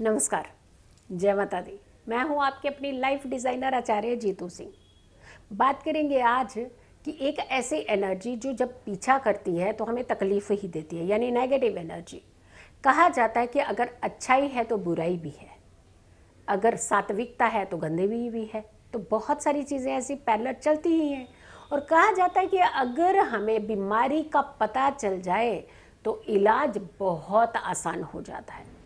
नमस्कार जय माता दी मैं हूं आपके अपनी लाइफ डिज़ाइनर आचार्य जीतू सिंह बात करेंगे आज कि एक ऐसी एनर्जी जो जब पीछा करती है तो हमें तकलीफ़ ही देती है यानी नेगेटिव एनर्जी कहा जाता है कि अगर अच्छाई है तो बुराई भी है अगर सात्विकता है तो गंदगी भी है तो बहुत सारी चीज़ें ऐसी पैरलर चलती ही हैं और कहा जाता है कि अगर हमें बीमारी का पता चल जाए तो इलाज बहुत आसान हो जाता है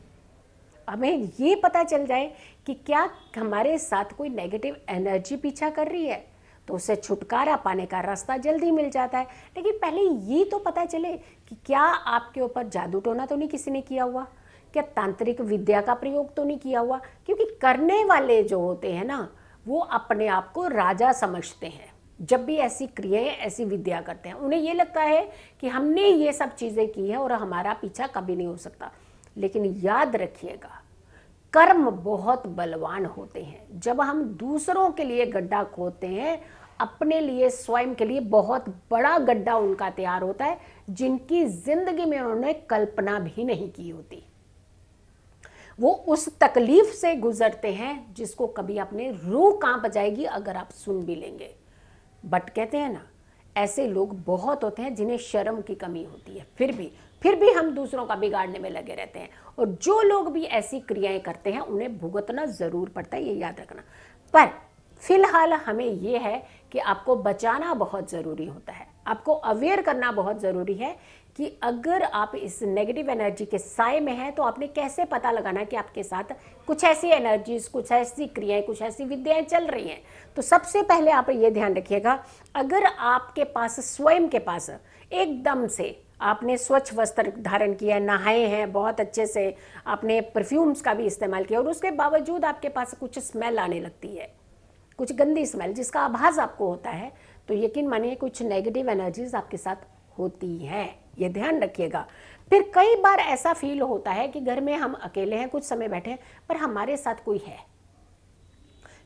हमें ये पता चल जाए कि क्या हमारे साथ कोई नेगेटिव एनर्जी पीछा कर रही है तो उससे छुटकारा पाने का रास्ता जल्दी मिल जाता है लेकिन पहले ये तो पता चले कि क्या आपके ऊपर जादू टोना तो नहीं किसी ने किया हुआ क्या तांत्रिक विद्या का प्रयोग तो नहीं किया हुआ क्योंकि करने वाले जो होते हैं ना वो अपने आप को राजा समझते हैं जब भी ऐसी क्रियाएं ऐसी विद्या करते हैं उन्हें ये लगता है कि हमने ये सब चीज़ें की हैं और हमारा पीछा कभी नहीं हो सकता लेकिन याद रखिएगा कर्म बहुत बलवान होते हैं जब हम दूसरों के लिए गड्ढा खोदते हैं अपने लिए स्वयं के लिए बहुत बड़ा गड्ढा उनका तैयार होता है जिनकी जिंदगी में उन्होंने कल्पना भी नहीं की होती वो उस तकलीफ से गुजरते हैं जिसको कभी अपने रूह कांप जाएगी अगर आप सुन भी लेंगे बट कहते हैं ना ऐसे लोग बहुत होते हैं जिन्हें शर्म की कमी होती है फिर भी फिर भी हम दूसरों का बिगाड़ने में लगे रहते हैं और जो लोग भी ऐसी क्रियाएं करते हैं उन्हें भुगतना ज़रूर पड़ता है ये याद रखना पर फिलहाल हमें यह है कि आपको बचाना बहुत ज़रूरी होता है आपको अवेयर करना बहुत ज़रूरी है कि अगर आप इस नेगेटिव एनर्जी के साय में हैं तो आपने कैसे पता लगाना कि आपके साथ कुछ ऐसी एनर्जीज कुछ ऐसी क्रियाएं कुछ ऐसी विद्याएं चल रही हैं तो सबसे पहले आप ये ध्यान रखिएगा अगर आपके पास स्वयं के पास एकदम से आपने स्वच्छ वस्त्र धारण किया नहाए हैं बहुत अच्छे से आपने परफ्यूम्स का भी इस्तेमाल किया और उसके बावजूद आपके पास कुछ स्मेल आने लगती है कुछ गंदी स्मेल जिसका आभास आपको होता है तो यकीन मानिए कुछ नेगेटिव एनर्जीज आपके साथ होती हैं ये ध्यान रखिएगा फिर कई बार ऐसा फील होता है कि घर में हम अकेले हैं कुछ समय बैठे हैं पर हमारे साथ कोई है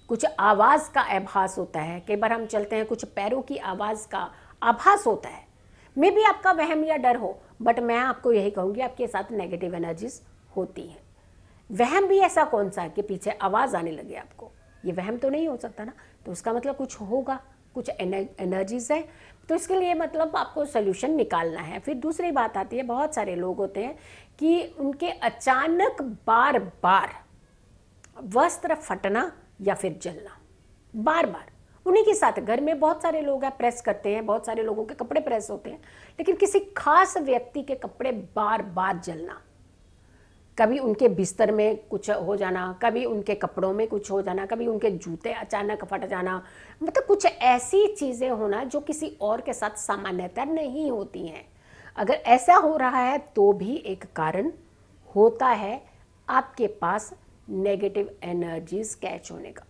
कुछ आवाज़ का आभास होता है कई बार हम चलते हैं कुछ पैरों की आवाज़ का आभास होता है मे भी आपका वहम या डर हो बट मैं आपको यही कहूंगी आपके साथ नेगेटिव एनर्जीज होती हैं वहम भी ऐसा कौन सा है कि पीछे आवाज़ आने लगे आपको ये वहम तो नहीं हो सकता ना तो उसका मतलब कुछ होगा कुछ एनर्जीज़ है तो इसके लिए मतलब आपको सोल्यूशन निकालना है फिर दूसरी बात आती है बहुत सारे लोग होते हैं कि उनके अचानक बार बार वस्त्र फटना या फिर जलना बार बार उन्हीं के साथ घर में बहुत सारे लोग हैं प्रेस करते हैं बहुत सारे लोगों के कपड़े प्रेस होते हैं लेकिन किसी खास व्यक्ति के कपड़े बार बार जलना कभी उनके बिस्तर में कुछ हो जाना कभी उनके कपड़ों में कुछ हो जाना कभी उनके जूते अचानक फट जाना मतलब कुछ ऐसी चीज़ें होना जो किसी और के साथ सामान्यतः नहीं होती हैं अगर ऐसा हो रहा है तो भी एक कारण होता है आपके पास नेगेटिव एनर्जीज कैच होने का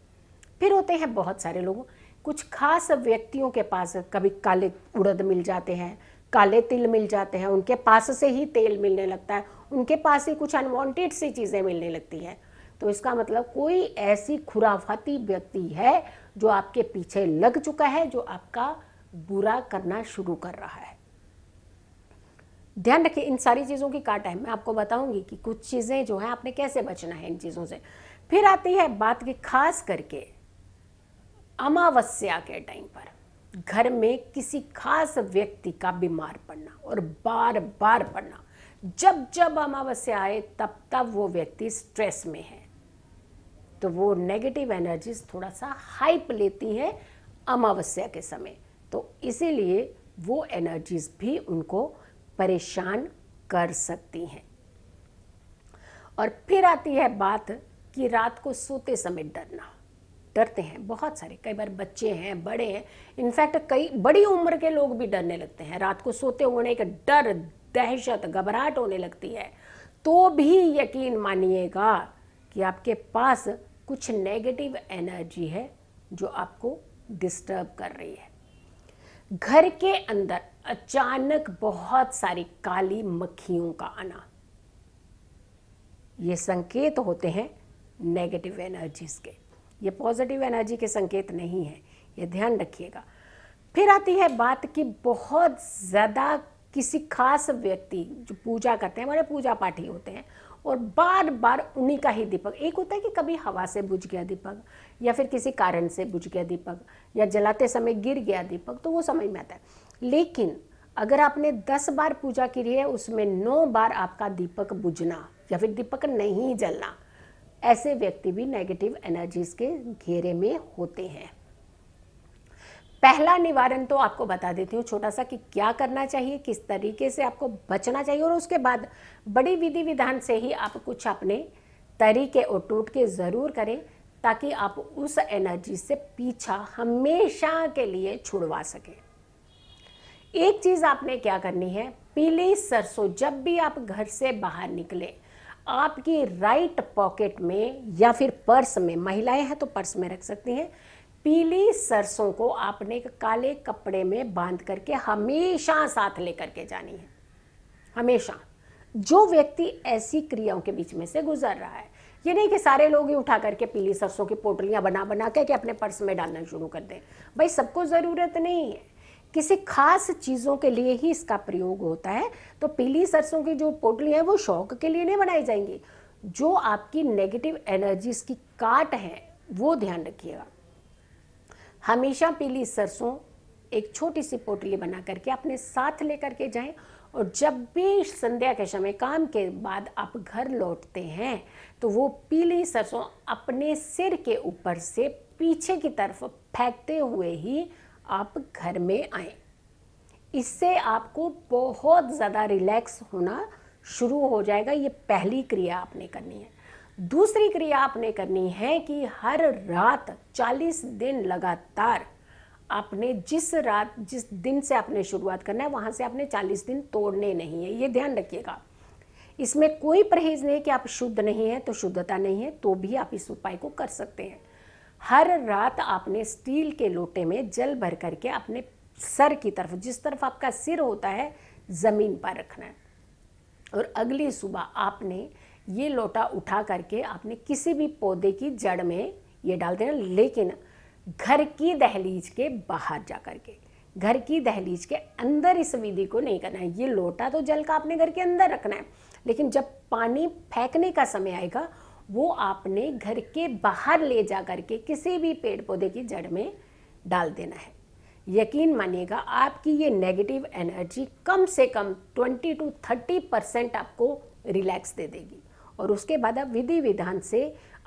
फिर होते हैं बहुत सारे लोग कुछ खास व्यक्तियों के पास कभी काले उड़द मिल जाते हैं काले तिल मिल जाते हैं उनके पास से ही तेल मिलने लगता है उनके पास ही कुछ अनवांटेड सी चीज़ें मिलने लगती हैं तो इसका मतलब कोई ऐसी खुराफाती व्यक्ति है जो आपके पीछे लग चुका है जो आपका बुरा करना शुरू कर रहा है ध्यान रखिए इन सारी चीज़ों की काट है मैं आपको बताऊंगी कि कुछ चीज़ें जो है आपने कैसे बचना है इन चीज़ों से फिर आती है बात की खास करके अमावस्या के टाइम पर घर में किसी खास व्यक्ति का बीमार पड़ना और बार बार पड़ना जब जब अमावस्या आए तब तब वो व्यक्ति स्ट्रेस में है तो वो नेगेटिव एनर्जीज थोड़ा सा हाइप लेती हैं अमावस्या के समय तो इसीलिए वो एनर्जीज भी उनको परेशान कर सकती हैं और फिर आती है बात कि रात को सोते समय डरना डरते हैं बहुत सारे कई बार बच्चे हैं बड़े हैं इनफैक्ट कई बड़ी उम्र के लोग भी डरने लगते हैं रात को सोते होने का डर दहशत घबराहट होने लगती है तो भी यकीन मानिएगा कि आपके पास कुछ नेगेटिव एनर्जी है जो आपको डिस्टर्ब कर रही है घर के अंदर अचानक बहुत सारी काली मक्खियों का आना ये संकेत होते हैं नेगेटिव एनर्जीज के ये पॉजिटिव एनर्जी के संकेत नहीं है ये ध्यान रखिएगा फिर आती है बात कि बहुत ज़्यादा किसी खास व्यक्ति जो पूजा करते हैं हमारे पूजा पाठी होते हैं और बार बार उन्हीं का ही दीपक एक होता है कि कभी हवा से बुझ गया दीपक या फिर किसी कारण से बुझ गया दीपक या जलाते समय गिर गया दीपक तो वो समझ में आता है लेकिन अगर आपने दस बार पूजा की है उसमें नौ बार आपका दीपक बुझना या फिर दीपक नहीं जलना ऐसे व्यक्ति भी नेगेटिव एनर्जीज के घेरे में होते हैं पहला निवारण तो आपको बता देती हूँ छोटा सा कि क्या करना चाहिए किस तरीके से आपको बचना चाहिए और उसके बाद बड़ी विधि विधान से ही आप कुछ अपने तरीके और टोटके ज़रूर करें ताकि आप उस एनर्जी से पीछा हमेशा के लिए छुड़वा सके एक चीज़ आपने क्या करनी है पीली सरसों जब भी आप घर से बाहर निकले आपकी राइट पॉकेट में या फिर पर्स में महिलाएं हैं तो पर्स में रख सकती हैं पीली सरसों को आपने काले कपड़े में बांध करके हमेशा साथ लेकर के जानी है हमेशा जो व्यक्ति ऐसी क्रियाओं के बीच में से गुजर रहा है ये नहीं कि सारे लोग ही उठा करके पीली सरसों की पोटलियाँ बना बना के, अपने पर्स में डालना शुरू कर दें भाई सबको ज़रूरत नहीं है किसी खास चीज़ों के लिए ही इसका प्रयोग होता है तो पीली सरसों की जो पोटलियाँ हैं वो शौक के लिए नहीं बनाई जाएंगी जो आपकी नेगेटिव एनर्जीज की काट है वो ध्यान रखिएगा हमेशा पीली सरसों एक छोटी सी पोटली बना करके अपने साथ लेकर के जाएं और जब भी संध्या के समय काम के बाद आप घर लौटते हैं तो वो पीली सरसों अपने सिर के ऊपर से पीछे की तरफ फेंकते हुए ही आप घर में आए इससे आपको बहुत ज़्यादा रिलैक्स होना शुरू हो जाएगा ये पहली क्रिया आपने करनी है दूसरी क्रिया आपने करनी है कि हर रात 40 दिन लगातार आपने जिस रात जिस दिन से आपने शुरुआत करना है वहां से आपने 40 दिन तोड़ने नहीं है ये ध्यान रखिएगा इसमें कोई परहेज नहीं कि आप शुद्ध नहीं है तो शुद्धता नहीं है तो भी आप इस उपाय को कर सकते हैं हर रात आपने स्टील के लोटे में जल भर करके अपने सर की तरफ जिस तरफ आपका सिर होता है ज़मीन पर रखना है और अगली सुबह आपने ये लोटा उठा करके आपने किसी भी पौधे की जड़ में ये डाल देना लेकिन घर की दहलीज के बाहर जा करके घर की दहलीज के अंदर इस विधि को नहीं करना है ये लोटा तो जल का आपने घर के अंदर रखना है लेकिन जब पानी फेंकने का समय आएगा वो आपने घर के बाहर ले जा करके किसी भी पेड़ पौधे की जड़ में डाल देना है यकीन मानिएगा आपकी ये नेगेटिव एनर्जी कम से कम 20 टू 30 परसेंट आपको रिलैक्स दे देगी और उसके बाद आप विधि विधान से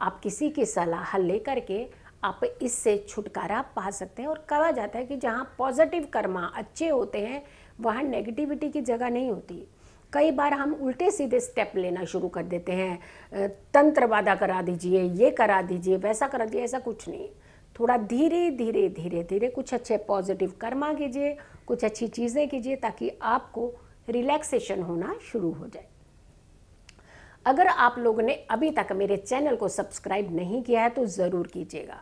आप किसी की सलाह लेकर के आप इससे छुटकारा पा सकते हैं और कहा जाता है कि जहाँ पॉजिटिव कर्मा अच्छे होते हैं वहाँ नेगेटिविटी की जगह नहीं होती कई बार हम उल्टे सीधे स्टेप लेना शुरू कर देते हैं तंत्र वादा करा दीजिए ये करा दीजिए वैसा करा दीजिए ऐसा कुछ नहीं थोड़ा धीरे धीरे धीरे धीरे कुछ अच्छे पॉजिटिव कर्मा कीजिए कुछ अच्छी चीज़ें कीजिए ताकि आपको रिलैक्सेशन होना शुरू हो जाए अगर आप लोगों ने अभी तक मेरे चैनल को सब्सक्राइब नहीं किया है तो ज़रूर कीजिएगा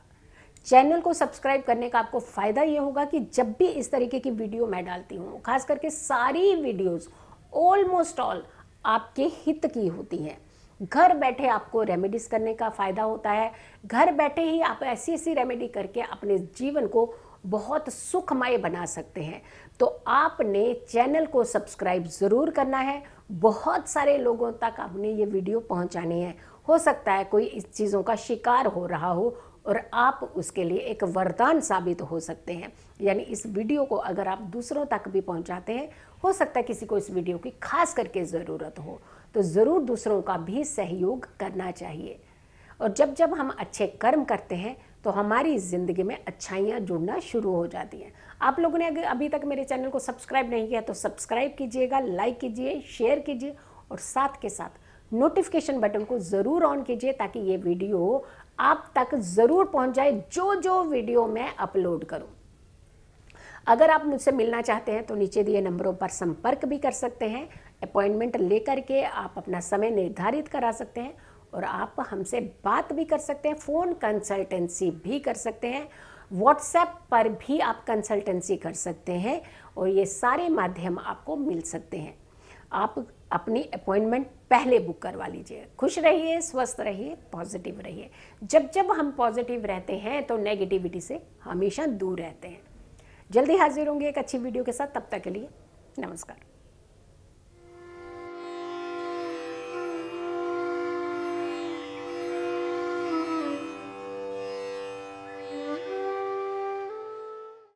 चैनल को सब्सक्राइब करने का आपको फ़ायदा ये होगा कि जब भी इस तरीके की वीडियो मैं डालती हूँ खास करके सारी वीडियोस ऑलमोस्ट ऑल आपके हित की होती हैं घर बैठे आपको रेमेडीज़ करने का फ़ायदा होता है घर बैठे ही आप ऐसी ऐसी रेमेडी करके अपने जीवन को बहुत सुखमय बना सकते हैं तो आपने चैनल को सब्सक्राइब ज़रूर करना है बहुत सारे लोगों तक आपने ये वीडियो पहुंचानी है हो सकता है कोई इस चीज़ों का शिकार हो रहा हो और आप उसके लिए एक वरदान साबित हो सकते हैं यानी इस वीडियो को अगर आप दूसरों तक भी पहुंचाते हैं हो सकता है किसी को इस वीडियो की खास करके ज़रूरत हो तो ज़रूर दूसरों का भी सहयोग करना चाहिए और जब जब हम अच्छे कर्म करते हैं तो हमारी ज़िंदगी में अच्छाइयाँ जुड़ना शुरू हो जाती हैं आप लोगों ने अगर अभी तक मेरे चैनल को सब्सक्राइब नहीं किया तो सब्सक्राइब कीजिएगा लाइक कीजिए शेयर कीजिए और साथ के साथ नोटिफिकेशन बटन को ज़रूर ऑन कीजिए ताकि ये वीडियो आप तक ज़रूर पहुंच जाए जो जो वीडियो मैं अपलोड करूँ अगर आप मुझसे मिलना चाहते हैं तो नीचे दिए नंबरों पर संपर्क भी कर सकते हैं अपॉइंटमेंट लेकर के आप अपना समय निर्धारित करा सकते हैं और आप हमसे बात भी कर सकते हैं फ़ोन कंसल्टेंसी भी कर सकते हैं व्हाट्सएप पर भी आप कंसल्टेंसी कर सकते हैं और ये सारे माध्यम आपको मिल सकते हैं आप अपनी अपॉइंटमेंट पहले बुक करवा लीजिए खुश रहिए स्वस्थ रहिए पॉजिटिव रहिए जब जब हम पॉजिटिव रहते हैं तो नेगेटिविटी से हमेशा दूर रहते हैं जल्दी हाजिर होंगे एक अच्छी वीडियो के साथ तब तक के लिए नमस्कार